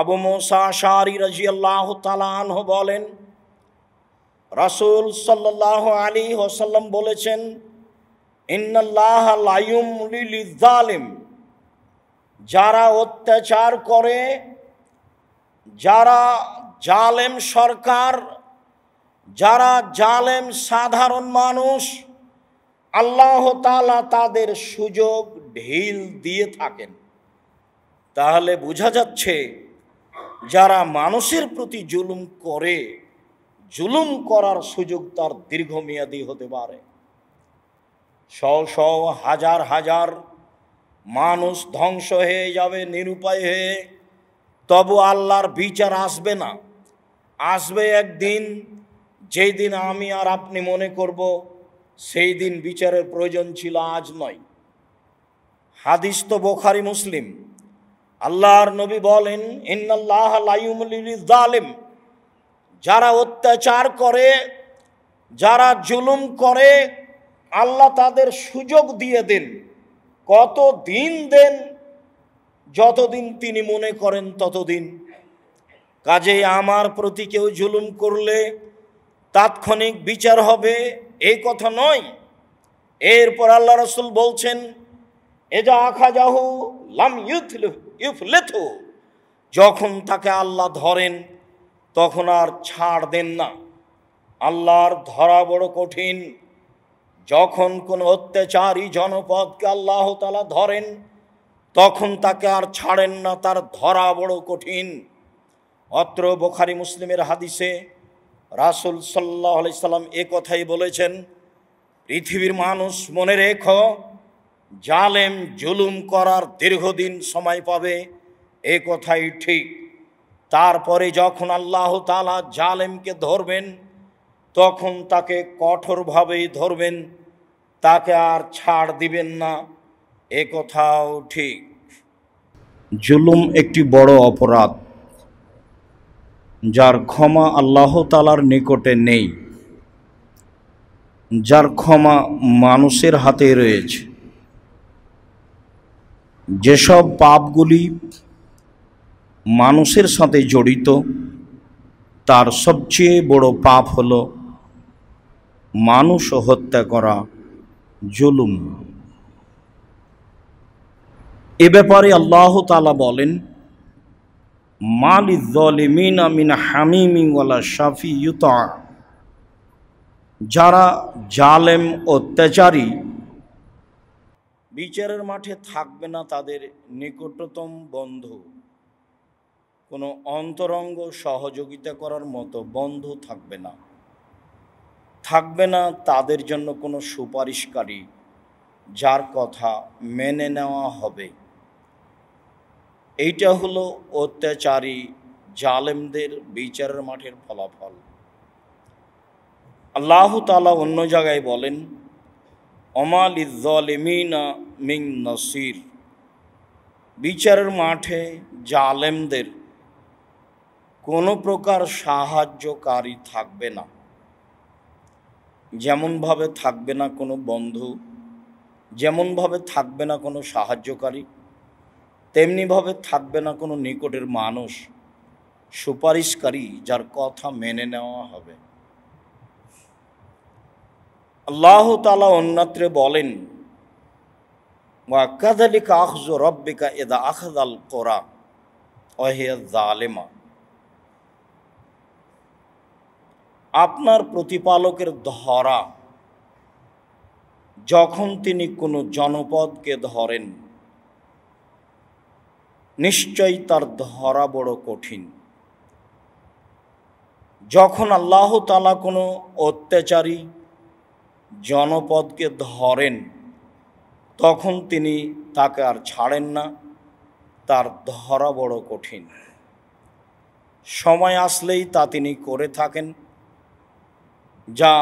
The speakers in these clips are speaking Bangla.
আবু মোসা শাহরি রাজিয়াল্লাহ তালাহ বলেন রাসুল সাল্লাহ আলী হোসাল্লাম বলেছেন ইন্নাল্লাহ লাইম লিলিম যারা অত্যাচার করে যারা জালেম সরকার যারা জালেম সাধারণ মানুষ আল্লাহ তালা তাদের সুযোগ ঢিল দিয়ে থাকেন তাহলে বোঝা যাচ্ছে যারা মানুষের প্রতি জুলুম করে জুলুম করার সুযোগ তার দীর্ঘমেয়াদী হতে পারে শ শ হাজার হাজার মানুষ ধ্বংস হয়ে যাবে নিরুপায় হয়ে তবু আল্লাহর বিচার আসবে না আসবে একদিন যেই দিন আমি আর আপনি মনে করব সেই দিন বিচারের প্রয়োজন ছিল আজ নয় হাদিস তো বোখারি মুসলিম আল্লাহর নবী বলেন ইন্নাল্লাহ জালিম যারা অত্যাচার করে যারা জুলুম করে আল্লাহ তাদের সুযোগ দিয়ে দেন কত দিন দেন যতদিন তিনি মনে করেন ততদিন কাজে আমার প্রতি কেউ জুলুম করলে তাৎক্ষণিক বিচার হবে এই কথা নয় এরপর আল্লাহ রসুল বলছেন এজা আখা যাহু লাম ইউথ ইউফলেথু যখন তাকে আল্লাহ ধরেন তখন আর ছাড় দেন না আল্লাহর ধরা বড় কঠিন যখন কোনো অত্যাচারী জনপদকে আল্লাহ তালা ধরেন তখন তাকে আর ছাড়েন না তার ধরা বড় কঠিন অত্র বোখারি মুসলিমের হাদিসে রাসুল সাল্লাহ আলি সাল্লাম এ কথাই বলেছেন পৃথিবীর মানুষ মনে রেখো জালেম জুলুম করার দীর্ঘদিন সময় পাবে এ কথাই ঠিক তারপরে যখন আল্লাহ তালা জালেমকে ধরবেন তখন তাকে কঠোরভাবেই ধরবেন তাকে আর ছাড় দিবেন না এ কথাও ঠিক জুলুম একটি বড় অপরাধ যার ক্ষমা আল্লাহ তালার নিকটে নেই যার ক্ষমা মানুষের হাতে রয়েছে যেসব পাপগুলি মানুষের সাথে জড়িত তার সবচেয়ে বড় পাপ হল মানুষ হত্যা করা জুলুম এ ব্যাপারে আল্লাহ তালা বলেন মালি জলিমিন আমিন হামিমি ওয়ালা শাফি ইউতা যারা জালেম অত্যাচারী বিচারের মাঠে থাকবে না তাদের নিকটতম বন্ধু কোনো অন্তরঙ্গ সহযোগিতা করার মতো বন্ধু থাকবে না থাকবে না তাদের জন্য কোনো সুপারিশকারী যার কথা মেনে নেওয়া হবে এইটা হলো অত্যাচারী জালেমদের বিচারের মাঠের ফলাফল আল্লাহ তালা অন্য জায়গায় বলেন অমাল ইজলিমিনা মিং নসির বিচারের মাঠে জালেমদের কোনো প্রকার সাহায্যকারী থাকবে না যেমনভাবে থাকবে না কোনো বন্ধু যেমনভাবে থাকবে না কোনো সাহায্যকারী তেমনিভাবে থাকবে না কোনো নিকটের মানুষ সুপারিশকারী যার কথা মেনে নেওয়া হবে আল্লাহ তালা অন্যত্রে বলেন এদা আপনার প্রতিপালকের ধরা যখন তিনি কোনো জনপদকে ধরেন নিশ্চয়ই তার ধরা বড় কঠিন যখন আল্লাহ তালা কোনো অত্যাচারী জনপদকে ধরেন তখন তিনি তাকে আর ছাড়েন না তার ধরা বড় কঠিন সময় আসলেই তা তিনি করে থাকেন যা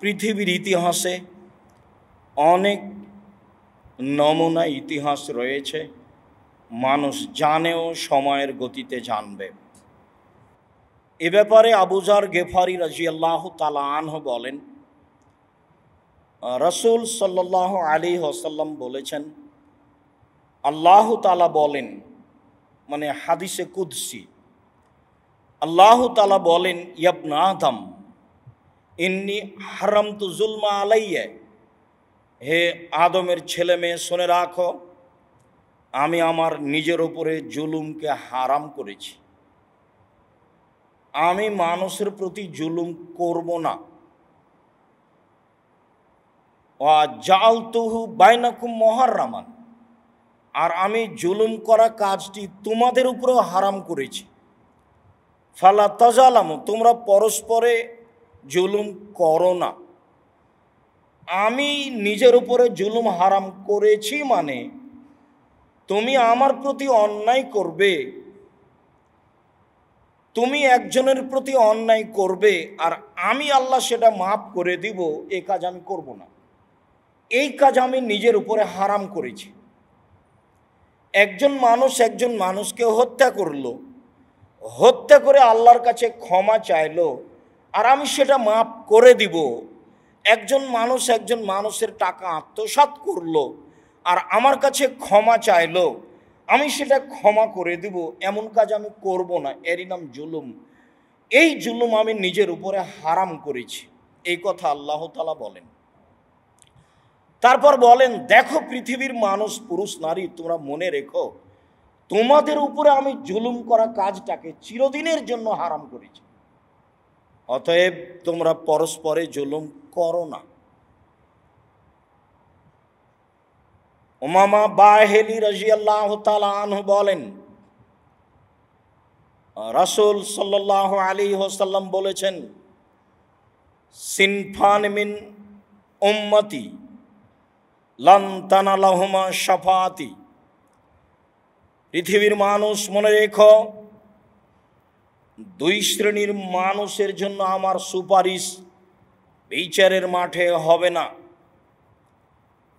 পৃথিবীর ইতিহাসে অনেক নমুনা ইতিহাস রয়েছে মানুষ জানেও সময়ের গতিতে জানবে এ ব্যাপারে আবুজার গেফারি রাজিয়াল্লাহ তালা আনহ বলেন রসুল সাল্লাহ আলী হোসাল্লাম বলেছেন আল্লাহ তালা বলেন মানে হাদিসে কুদ্সি আল্লাহ তালা বলেন ইয়াবনা আদম ইন্নি হারাম তু জুলমা আলাইয়ে হে আদমের ছেলে মেয়ে শুনে রাখো আমি আমার নিজের ওপরে জুলুমকে হারাম করেছি আমি মানুষের প্রতি জুলুম করব না জালতুহু মহারামান আর আমি জুলুম করা কাজটি তোমাদের উপরেও হারাম করেছি ফালা তাজালামু তোমরা পরস্পরে জুলুম করো না আমি নিজের উপরে জুলুম হারাম করেছি মানে তুমি আমার প্রতি অন্যায় করবে তুমি একজনের প্রতি অন্যায় করবে আর আমি আল্লাহ সেটা মাফ করে দিব এ কাজ আমি করব না এই কাজ আমি নিজের উপরে হারাম করেছি একজন মানুষ একজন মানুষকে হত্যা করল হত্যা করে আল্লাহর কাছে ক্ষমা চাইল আর আমি সেটা মাফ করে দিব একজন মানুষ একজন মানুষের টাকা আত্মসাত করল আর আমার কাছে ক্ষমা চাইল আমি সেটা ক্ষমা করে দিব এমন কাজ আমি করব না এরই নাম জুলুম এই জুলুম আমি নিজের উপরে হারাম করেছি এই কথা আল্লাহ বলেন তারপর বলেন দেখো পৃথিবীর মানুষ পুরুষ নারী তোমরা মনে রেখো তোমাদের উপরে আমি জুলুম করা কাজটাকে চিরদিনের জন্য হারাম করেছি অতএব তোমরা পরস্পরে জুলুম করো না ওমামা বাহেলি রাজিয়াল্লাহ আনহু বলেন রাসুল সাল্লাহ আলী হোসাল্লাম বলেছেন সিনফান মিন উম্মতি লান্তানা লহমা সাফাতি পৃথিবীর মানুষ মনে রেখো দুই শ্রেণীর মানুষের জন্য আমার সুপারিশ বিচারের মাঠে হবে না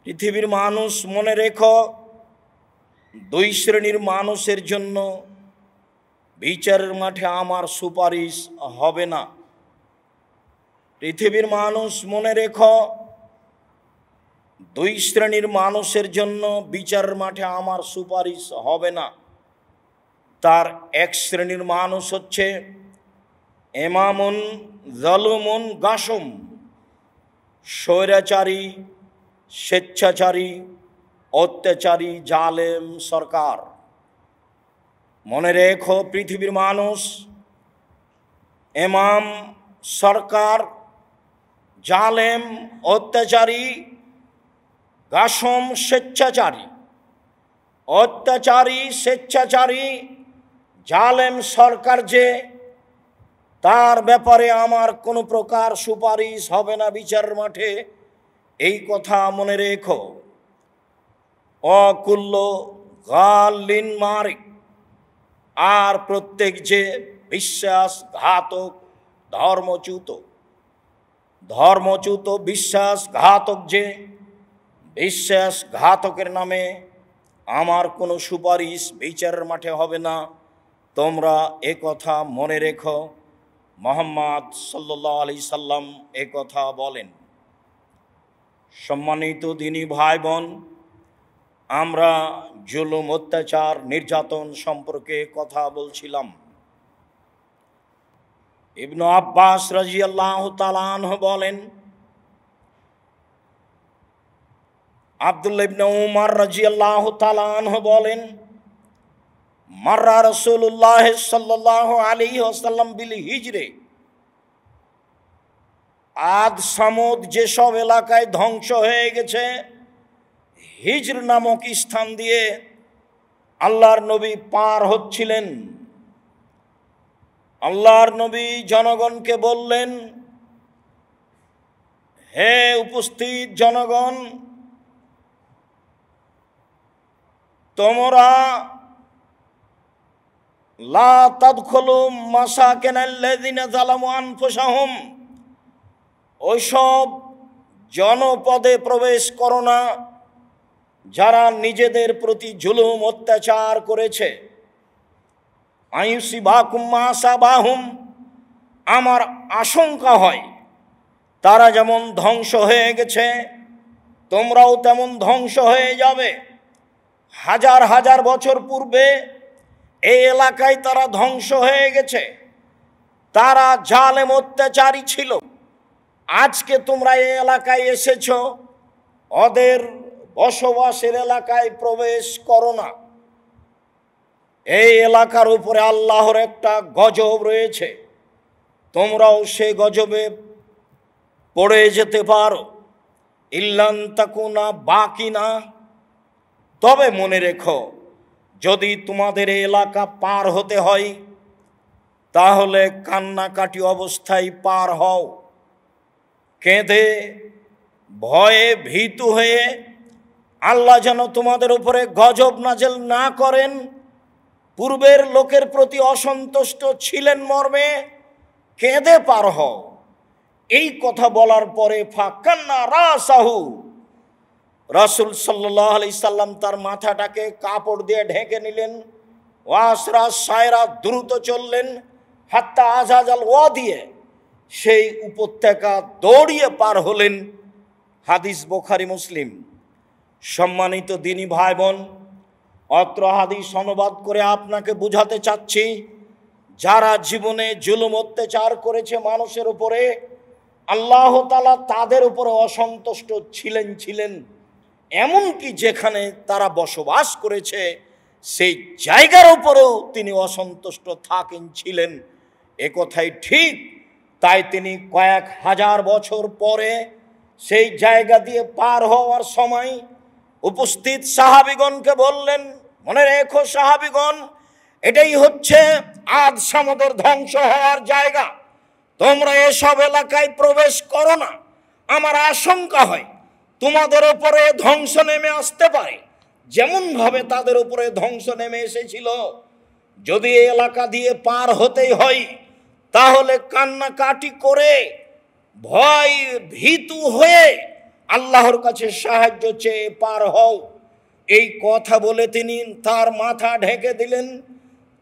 পৃথিবীর মানুষ মনে রেখো দুই শ্রেণীর মানুষের জন্য বিচারের মাঠে আমার সুপারিশ হবে না পৃথিবীর মানুষ মনে রেখো দুই শ্রেণীর মানুষের জন্য বিচার মাঠে আমার সুপারিশ হবে না তার এক শ্রেণীর মানুষ হচ্ছে এমামুন জলমুন গাসম স্বৈরাচারী স্বেচ্ছাচারী অত্যাচারী জালেম সরকার মনে রেখো পৃথিবীর মানুষ এমাম সরকার জালেম অত্যাচারী দাসম স্বেচ্ছাচারী অত্যাচারী স্বেচ্ছাচারী জালেম সরকার যে তার ব্যাপারে আমার কোনো প্রকার সুপারিশ হবে না বিচার মাঠে এই কথা মনে রেখো অকুল্য গালিন মারিক আর প্রত্যেক যে বিশ্বাস ঘাতক ধর্মচ্যুত ধর্মচ্যুত বিশ্বাস ঘাতক যে বিশ্বাস ঘাতকের নামে আমার কোনো সুপারিশ বিচারের মাঠে হবে না তোমরা এ কথা মনে রেখো মোহাম্মদ সাল্লাহ আলি সাল্লাম এ কথা বলেন সম্মানিত দিনী ভাই বোন আমরা জুলুম অত্যাচার নির্যাতন সম্পর্কে কথা বলছিলাম ইবনু আব্বাস রাজিয়াল্লাহ তালানহ বলেন আবদুল্লা ইবনে উমার রাজিয়াল্লাহ তালাহ বলেন মার্রা রসুল্লাহ সাল্লাহ আলী আসাল্লাম বিল হিজরে আদ সামুদ যেসব এলাকায় ধ্বংস হয়ে গেছে হিজর নামক স্থান দিয়ে আল্লাহর নবী পার হচ্ছিলেন আল্লাহর নবী জনগণকে বললেন হে উপস্থিত জনগণ তোমরা লা তাদখলু মাসা কেনাল্লাযিনা জালামু আনফুসাহুম ওইসব জনপদে প্রবেশ করো না যারা নিজেদের প্রতি জুলুম অত্যাচার করেছে আয়ুষি বাহুম মাসা বাহুম আমার আশঙ্কা হয় তারা যেমন ধ্বংস হয়ে গেছে তোমরাও তেমন ধ্বংস হয়ে যাবে হাজার হাজার বছর পূর্বে এই এলাকায় তারা ধ্বংস হয়ে গেছে তারা জালেম অত্যাচারী ছিল আজকে তোমরা এই এলাকায় এসেছ ওদের বসবাসের এলাকায় প্রবেশ করো না এই এলাকার উপরে আল্লাহর একটা গজব রয়েছে তোমরাও সে গজবে পড়ে যেতে পারো ইল্লান্তাকুনা না তবে মনে রেখো যদি তোমাদের এলাকা পার হতে হয় তাহলে কান্নাকাটি অবস্থায় পার হও কেঁদে ভয়ে ভীতু হয়ে আল্লাহ যেন তোমাদের উপরে গজব নাজেল না করেন পূর্বের লোকের প্রতি অসন্তুষ্ট ছিলেন মর্মে কেঁদে পার হও এই কথা বলার পরে ফাঁকান্না রা সাহু রসুল সাল্লাহ আলাইসাল্লাম সাল্লাম তার মাথাটাকে কাপড় দিয়ে ঢেকে নিলেন ওয়াসরা সায়রা দ্রুত চললেন হাত্তা আজাজাল ওয়া দিয়ে সেই উপত্যকা দৌড়িয়ে পার হলেন হাদিস বোখারি মুসলিম সম্মানিত দিনী ভাই বোন অত্র হাদিস অনুবাদ করে আপনাকে বুঝাতে চাচ্ছি যারা জীবনে জুলুম অত্যাচার করেছে মানুষের উপরে আল্লাহতালা তাদের উপরে অসন্তুষ্ট ছিলেন ছিলেন এমনকি যেখানে তারা বসবাস করেছে সেই জায়গার উপরেও তিনি অসন্তুষ্ট থাকেন ছিলেন একথাই ঠিক তাই তিনি কয়েক হাজার বছর পরে সেই জায়গা দিয়ে পার হওয়ার সময় উপস্থিত সাহাবিগণকে বললেন মনে রেখো সাহাবিগণ এটাই হচ্ছে আজ সামদের ধ্বংস হওয়ার জায়গা তোমরা এসব এলাকায় প্রবেশ করো না আমার আশঙ্কা হয় তোমাদের ওপরে ধ্বংস নেমে আসতে পারে যেমনভাবে তাদের উপরে ধ্বংস নেমে এসেছিল যদি এলাকা দিয়ে পার হতেই হয় তাহলে কান্নাকাটি করে ভয় ভীতু হয়ে আল্লাহর কাছে সাহায্য চেয়ে পার হও এই কথা বলে তিনি তার মাথা ঢেকে দিলেন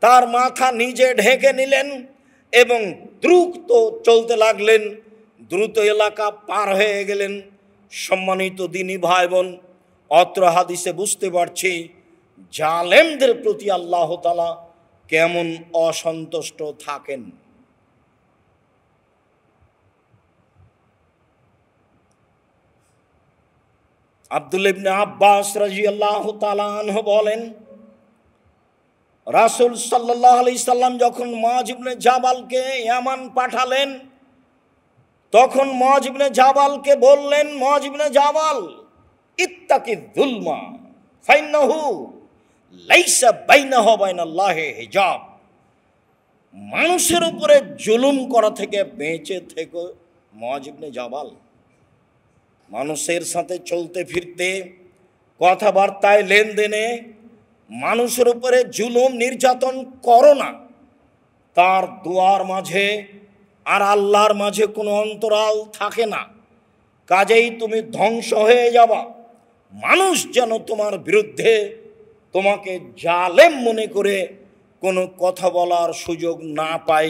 তার মাথা নিজে ঢেকে নিলেন এবং দ্রুত চলতে লাগলেন দ্রুত এলাকা পার হয়ে গেলেন সম্মানিত দিনী ভাই বোন অত্র হাদিসে বুঝতে পারছি জালেমদের প্রতি আল্লাহ তালা কেমন অসন্তুষ্ট থাকেন আব্দুল ইবনে আব্বাস রাজি আল্লাহ তালাহ বলেন রাসুল সাল্লাহ আলি সাল্লাম যখন মাজ জাবালকে এমন পাঠালেন তখন মজিবনে জাবালকে বললেন মজিবনে জাবাল ইত্তাকি দুলমা ফাইনাহু লাইসা বাইনা হবাইনাল্লাহে হিজাব মানুষের উপরে জুলুম করা থেকে বেঁচে থেকে মজিবনে জাবাল মানুষের সাথে চলতে ফিরতে কথাবার্তায় লেনদেনে মানুষের উপরে জুলুম নির্যাতন করো না তার দুয়ার মাঝে আর আল্লাহর মাঝে কোনো অন্তরাল থাকে না কাজেই তুমি ধ্বংস হয়ে যাবা মানুষ যেন তোমার বিরুদ্ধে তোমাকে জালেম মনে করে কোনো কথা বলার সুযোগ না পাই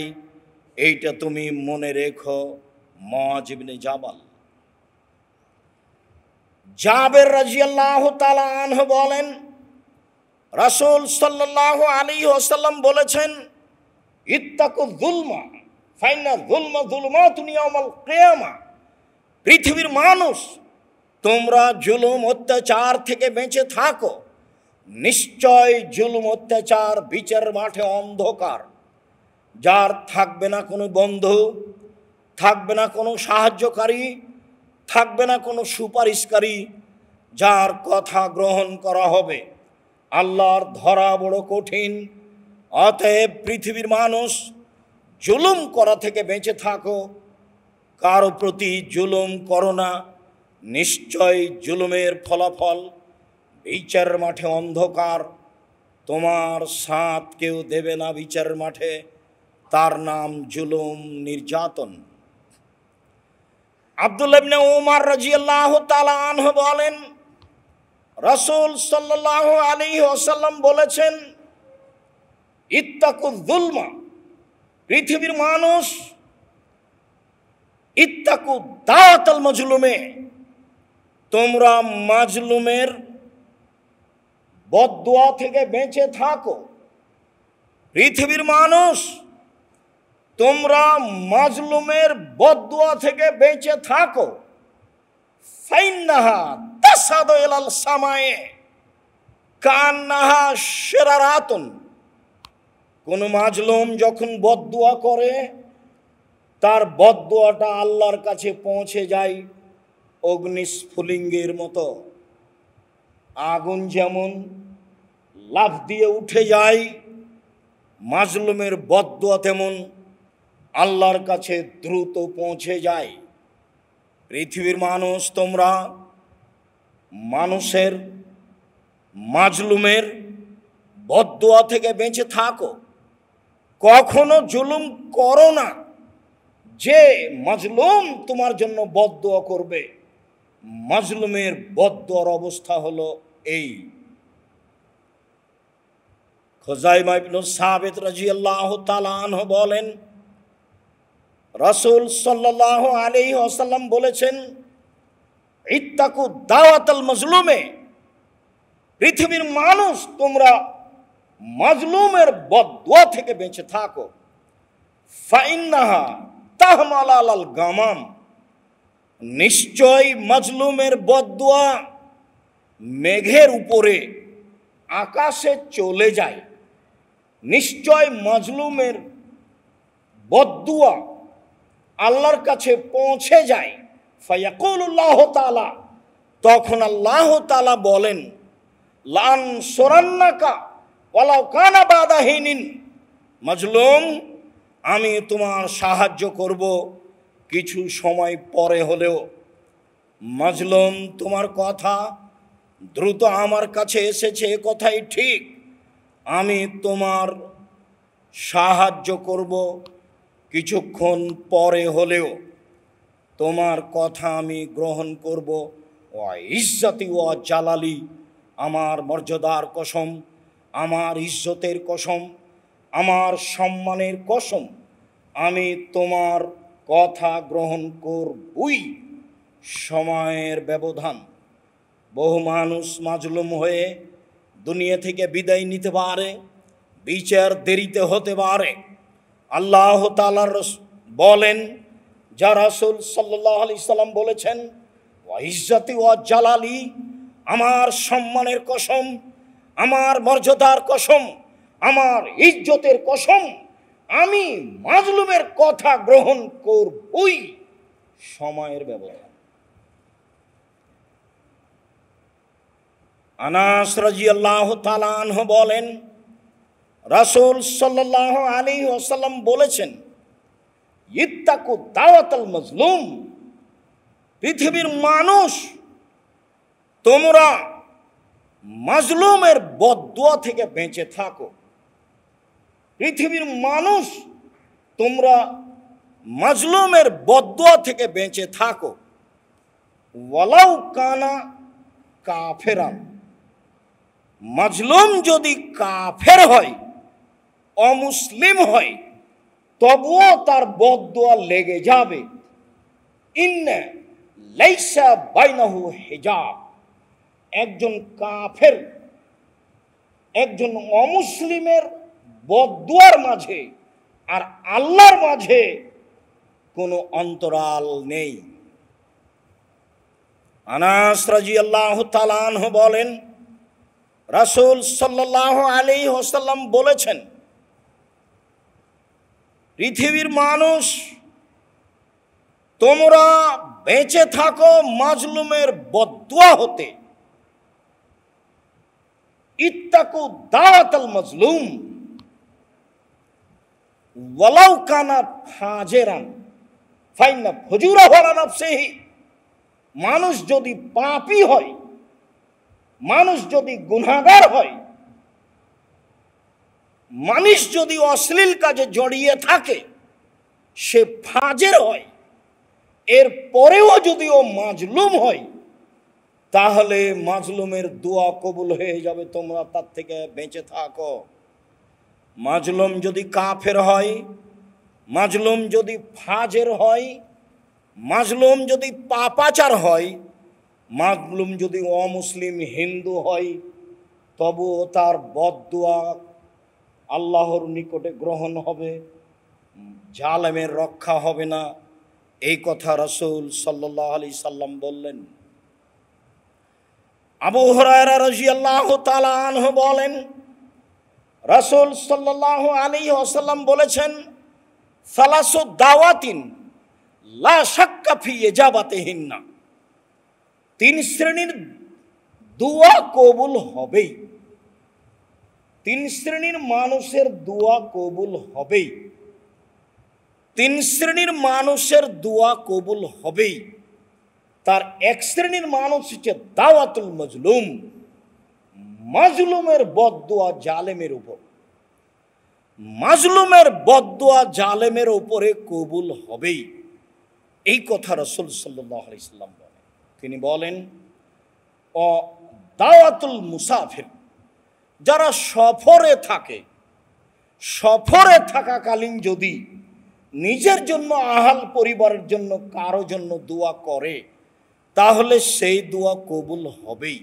এইটা তুমি মনে রেখো মজিবনে জাবাল জাবের রাজিয়াল্লাহ তালা আনহ বলেন রাসুল সাল্লাহ আলী ওসাল্লাম বলেছেন ইত্তাকু দুলমা পৃথিবীর মানুষ তোমরা জুলুম অত্যাচার থেকে বেঁচে থাকো নিশ্চয় জুলুম অত্যাচার বিচার মাঠে অন্ধকার যার থাকবে না কোনো বন্ধু থাকবে না কোনো সাহায্যকারী থাকবে না কোনো সুপারিশকারী যার কথা গ্রহণ করা হবে আল্লাহর ধরা বড় কঠিন অতএব পৃথিবীর মানুষ জুলুম করা থেকে বেঁচে থাকো কারো প্রতি জুলুম করো না নিশ্চয় জুলুমের ফলাফল বিচার মাঠে অন্ধকার তোমার সাঁত কেউ দেবে না বিচার মাঠে তার নাম জুলুম নির্যাতন আবদুল্লাবনে ওমার রাজিয়াল্লাহ তালাহ বলেন রসুল সাল্লাহ আলী ওসাল্লাম বলেছেন ইত্তাকুদ্দুলমা পৃথিবীর মানুষ ইত্তাকু দাওয়াতাল মজলুমে তোমরা মাজলুমের বদুয়া থেকে বেঁচে থাকো পৃথিবীর মানুষ তোমরা মাজলুমের বদুয়া থেকে বেঁচে থাকো ফাইন্নাহা তাসাদ এলাল সামায়ে কান্নাহা সেরারাতুন কোনো মাজলুম যখন বদদোয়া করে তার বদদোয়াটা আল্লাহর কাছে পৌঁছে যায় অগ্নিস্ফুলিঙ্গের মতো আগুন যেমন লাভ দিয়ে উঠে যায় মাজলুমের বদদোয়া তেমন আল্লাহর কাছে দ্রুত পৌঁছে যায় পৃথিবীর মানুষ তোমরা মানুষের মাজলুমের বদদোয়া থেকে বেঁচে থাকো কখনো জুলুম করো না যে মজলুম তোমার জন্য বদোয়া করবে মজলুমের বদোয়ার অবস্থা হলো এই খোজাইমা ইবনু সাবেত রাজিয়াল্লাহ তালানহ বলেন রসুল সাল্লাহ আলি আসাল্লাম বলেছেন ইত্তাকু দাওয়াতাল মজলুমে পৃথিবীর মানুষ তোমরা মজলুমের বদুয়া থেকে বেঁচে থাকো ফাইন্নাহা তাহমালাল গামাম নিশ্চয় মজলুমের বদুয়া মেঘের উপরে আকাশে চলে যায় নিশ্চয় মজলুমের বদুয়া আল্লাহর কাছে পৌঁছে যায় ফয়াকুল্লাহ তালা তখন আল্লাহ তালা বলেন লান সোরান্নাকা ওলাও কানা বাদাহীনিন মজলুম আমি তোমার সাহায্য করব কিছু সময় পরে হলেও মজলুম তোমার কথা দ্রুত আমার কাছে এসেছে কথাই ঠিক আমি তোমার সাহায্য করব কিছুক্ষণ পরে হলেও তোমার কথা আমি গ্রহণ করব ও ইজ্জাতি ও জালালি আমার মর্যাদার কসম আমার ইজ্জতের কসম আমার সম্মানের কসম আমি তোমার কথা গ্রহণ করবই সময়ের ব্যবধান বহু মানুষ মাজলুম হয়ে দুনিয়া থেকে বিদায় নিতে পারে বিচার দেরিতে হতে পারে আল্লাহ তালার বলেন যা রাসুল সাল্লাহ আলি সাল্লাম বলেছেন ওয়া ইজ্জাতি ওয়া জালালি আমার সম্মানের কসম আমার মর্যাদার কসম আমার ইজ্জতের কসম আমি মাজলুমের কথা গ্রহণ করবই সময়ের ব্যবধান আনাস রাজি আল্লাহ তালান বলেন রাসুল সাল্লাহ আলী ওসাল্লাম বলেছেন ইত্তাকু দাওয়াতাল মজলুম পৃথিবীর মানুষ তোমরা মাজলুমের বদুয়া থেকে বেঁচে থাকো পৃথিবীর মানুষ তোমরা মাজলুমের বদুয়া থেকে বেঁচে থাকো ওয়ালাউ কানা কাফেরান মাজলুম যদি কাফের হয় অমুসলিম হয় তবুও তার বদুয়া লেগে যাবে ইন্না লাইসা বাইনাহু হিজাব একজন কাফের একজন অমুসলিমের বদুয়ার মাঝে আর আল্লাহর মাঝে কোনো অন্তরাল নেই আনাস রাজি আল্লাহ তালানহ বলেন রাসুল সাল্লাহ আলী হোসাল্লাম বলেছেন পৃথিবীর মানুষ তোমরা বেঁচে থাকো মাজলুমের বদুয়া হতে ইত্তাকু দাওয়াতাল মজলুম ওয়ালাউ কানা ফাজেরান ফাইন্না ফজুরা হওয়ার নফসেহি মানুষ যদি পাপি হয় মানুষ যদি গুনাগার হয় মানুষ যদি অশ্লীল কাজে জড়িয়ে থাকে সে ফাজের হয় এর পরেও যদি ও মাজলুম হয় তাহলে মাজলুমের দোয়া কবুল হয়ে যাবে তোমরা তার থেকে বেঁচে থাকো মাজলুম যদি কাফের হয় মাজলুম যদি ফাজের হয় মাজলুম যদি পাপাচার হয় মাজলুম যদি অমুসলিম হিন্দু হয় তবুও তার বদুয়া আল্লাহর নিকটে গ্রহণ হবে জালেমের রক্ষা হবে না এই কথা রসুল সাল্লাহ আলি সাল্লাম বললেন আবু হরায়রা রাজি আল্লাহ তালাহ বলেন রাসুল সাল্লাহ আলী আসাল্লাম বলেছেন সালাসু দাওয়াতিন লাশাক্কা সাক্কা ফিয়ে যাবাতেহীন না তিন শ্রেণীর দুয়া কবুল হবেই তিন শ্রেণীর মানুষের দুয়া কবুল হবেই তিন শ্রেণীর মানুষের দুয়া কবুল হবেই তার এক শ্রেণীর মানুষ হচ্ছে দাওয়াতুল মজলুম মাজলুমের বদুয়া জালেমের উপর মাজলুমের বদুয়া জালেমের উপরে কবুল হবেই এই কথা রসুল সাল্লাহ বলেন তিনি বলেন অ দাওয়াতুল মুসাফির যারা সফরে থাকে সফরে থাকাকালীন যদি নিজের জন্য আহাল পরিবারের জন্য কারো জন্য দোয়া করে তাহলে সেই দোয়া কবুল হবেই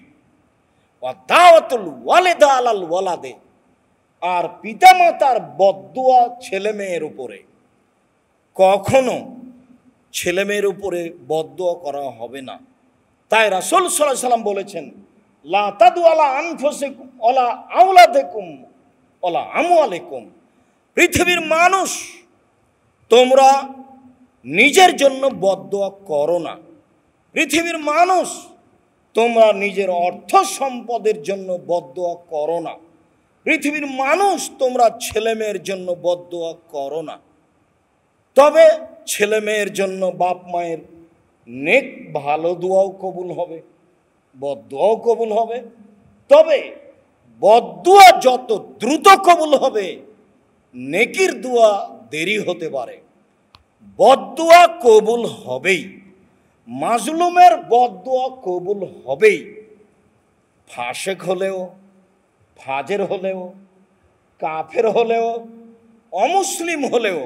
দাওয়াতুল ওয়ালেদা আলাল ওয়ালাদে আর পিতামাতার বদুয়া ছেলে মেয়ের উপরে কখনো ছেলে মেয়ের উপরে বদুয়া করা হবে না তাই রাসুল সাল্লাহ সাল্লাম বলেছেন লাতাদু আলা আনফসেকুম অলা আউলা দেখুম অলা আমু আলেকুম পৃথিবীর মানুষ তোমরা নিজের জন্য বদুয়া করো না পৃথিবীর মানুষ তোমরা নিজের অর্থ সম্পদের জন্য বদ্ধ করো না পৃথিবীর মানুষ তোমরা ছেলেমেয়ের জন্য বদ্ধ করো না তবে ছেলেমেয়ের জন্য বাপ মায়ের নেক ভালো দোয়াও কবুল হবে বদুয়াও কবুল হবে তবে বদুয়া যত দ্রুত কবুল হবে নেকির দোয়া দেরি হতে পারে বদুয়া কবুল হবেই মাজলুমের বদুয়া কবুল হবেই ফাঁসেক হলেও ফাজের হলেও কাফের হলেও অমুসলিম হলেও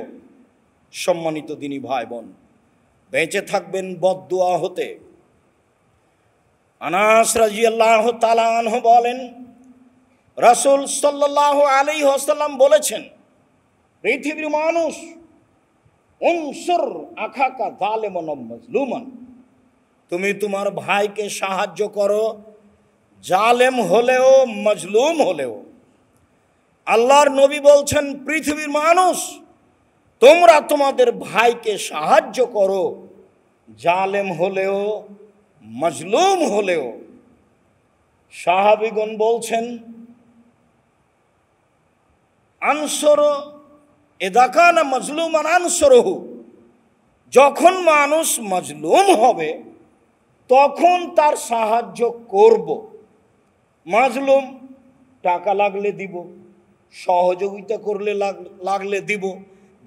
সম্মানিত দিনই ভাই বোন বেঁচে থাকবেন বদুয়া হতে আনাস রাজিয়াল্লাহ তালান বলেন রাসুল সাল্লাহ আলী হাসাল্লাম বলেছেন পৃথিবীর মানুষ অংসর আখাকা দালেমন মজলুমান তুমি তোমার ভাইকে সাহায্য করো জালেম হলেও মজলুম হলেও আল্লাহর নবী বলছেন পৃথিবীর মানুষ তোমরা তোমাদের ভাইকে সাহায্য করো জালেম হলেও মজলুম হলেও সাহাবিগণ বলছেন আনসর না মজলুম আনসরহু যখন মানুষ মজলুম হবে তখন তার সাহায্য করব মাজলুম টাকা লাগলে দিব সহযোগিতা করলে লাগলে দিব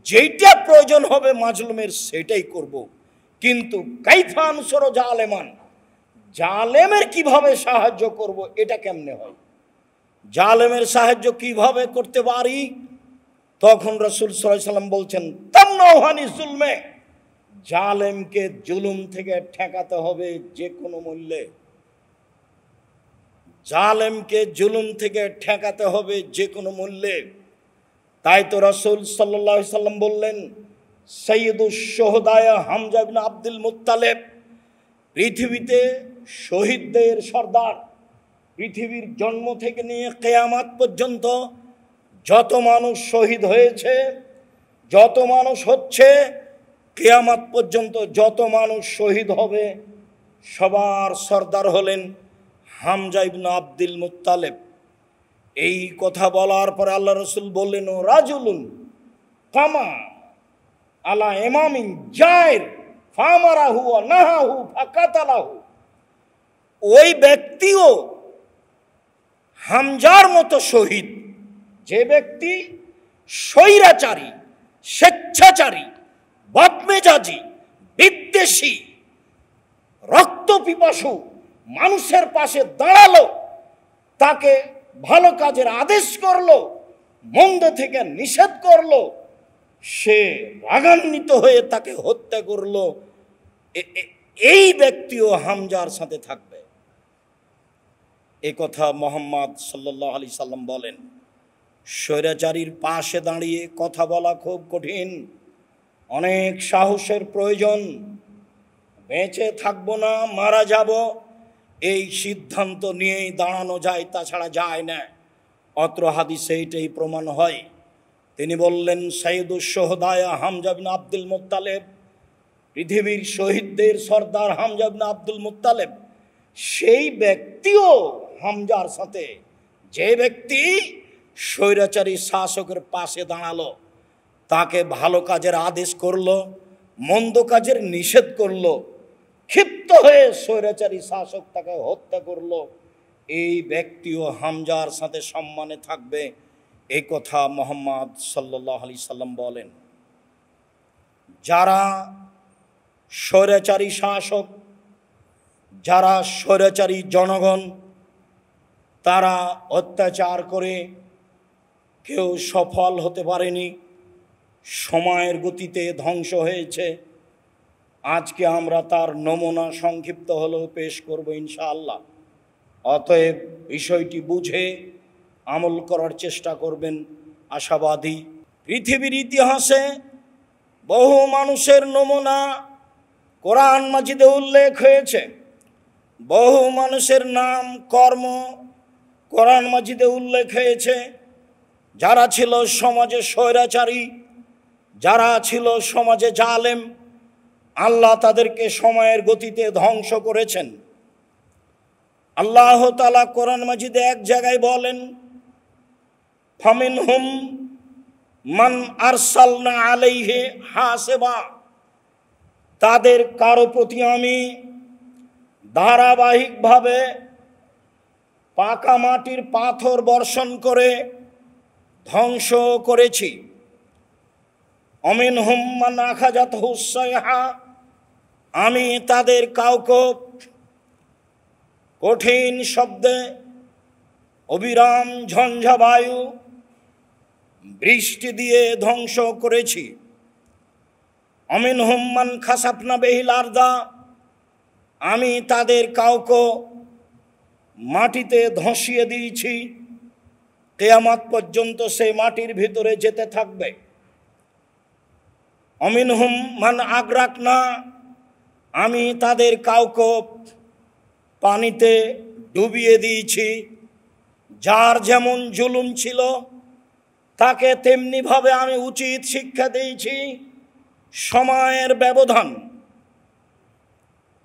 যেইটা প্রয়োজন হবে মাজলুমের সেটাই করব। কিন্তু কাইফান সরো জালেমান জালেমের কিভাবে সাহায্য করব এটা কেমনে হয় জালেমের সাহায্য কিভাবে করতে পারি তখন রসুল সাল্লাম বলছেন তান্নহানি সুলমে জালেমকে জুলুম থেকে ঠেকাতে হবে যে কোনো মূল্যে জালেমকে জুলুম থেকে ঠেকাতে হবে যে কোনো মূল্যে তাই তো রসুল সাল্লাহ সাল্লাম বললেন সৈয়দুস সোহদায় হামজাবিন আব্দুল মুতালেব পৃথিবীতে শহীদদের সর্দার পৃথিবীর জন্ম থেকে নিয়ে কেয়ামাত পর্যন্ত যত মানুষ শহীদ হয়েছে যত মানুষ হচ্ছে কেয়ামাত পর্যন্ত যত মানুষ শহীদ হবে সবার সর্দার হলেন হামজাইবন ইবনু আব্দুল মুতালেব এই কথা বলার পরে আল্লাহ রসুল বললেন ও রাজুলুন কামা আলা এমামিন জায়ের ফামারাহু নাহাহু ফাকাতালাহু ওই ব্যক্তিও হামজার মতো শহীদ যে ব্যক্তি স্বৈরাচারী স্বেচ্ছাচারী বদমেজাজি বিদ্বেষী রক্ত পিপাসু মানুষের পাশে দাঁড়ালো তাকে ভালো কাজের আদেশ করলো মন্দ থেকে নিষেধ করলো সে রাগান্বিত হয়ে তাকে হত্যা করল এই ব্যক্তিও হামজার সাথে থাকবে এ কথা মোহাম্মদ সাল্লাহ আলি সাল্লাম বলেন স্বৈরাচারীর পাশে দাঁড়িয়ে কথা বলা খুব কঠিন অনেক সাহসের প্রয়োজন বেঁচে থাকব না মারা যাব এই সিদ্ধান্ত নিয়েই দাঁড়ানো যায় তাছাড়া যায় না অত্র হাদিসে এইটাই প্রমাণ হয় তিনি বললেন সৈয়দুসহদায়া হামজাবিন আব্দুল মোত্তালেব পৃথিবীর শহীদদের সর্দার হামজাবিন আব্দুল মোত্তালেব সেই ব্যক্তিও হামজার সাথে যে ব্যক্তি স্বৈরাচারী শাসকের পাশে দাঁড়ালো তাকে ভালো কাজের আদেশ করল মন্দ কাজের নিষেধ করল ক্ষিপ্ত হয়ে স্বৈরাচারী শাসক তাকে হত্যা করল এই ব্যক্তিও হামজার সাথে সম্মানে থাকবে এই কথা মোহাম্মদ সাল্লাহ আলি সাল্লাম বলেন যারা স্বৈরাচারী শাসক যারা স্বৈরাচারী জনগণ তারা অত্যাচার করে কেউ সফল হতে পারেনি সময়ের গতিতে ধ্বংস হয়েছে আজকে আমরা তার নমুনা সংক্ষিপ্ত হলেও পেশ করব ইনশাআল্লাহ অতএব বিষয়টি বুঝে আমল করার চেষ্টা করবেন আশাবাদী পৃথিবীর ইতিহাসে বহু মানুষের নমুনা কোরআন মাজিদে উল্লেখ হয়েছে বহু মানুষের নাম কর্ম কোরআন মাজিদে উল্লেখ হয়েছে যারা ছিল সমাজে স্বৈরাচারী যারা ছিল সমাজে জালেম আল্লাহ তাদেরকে সময়ের গতিতে ধ্বংস করেছেন আল্লাহ তালা কোরআন মাজিদে এক জায়গায় বলেন ফমিন হুম মান আরসালনা হা হাসেবা তাদের কারো প্রতি আমি ধারাবাহিকভাবে পাকা মাটির পাথর বর্ষণ করে ধ্বংস করেছি অমিন হুম্মান আখাজাত হুসাইহা আমি তাদের কাউকে কঠিন শব্দে অবিরাম ঝঞ্ঝাবায়ু বৃষ্টি দিয়ে ধ্বংস করেছি অমিন হুম্মান খাসাপনা বেহিলার্দা আমি তাদের কাউকে মাটিতে ধসিয়ে দিয়েছি কেয়ামাত পর্যন্ত সে মাটির ভিতরে যেতে থাকবে অমিন হুম মান আগ্রাক না আমি তাদের কাউকে পানিতে ডুবিয়ে দিয়েছি যার যেমন জুলুম ছিল তাকে তেমনিভাবে আমি উচিত শিক্ষা দিয়েছি সময়ের ব্যবধান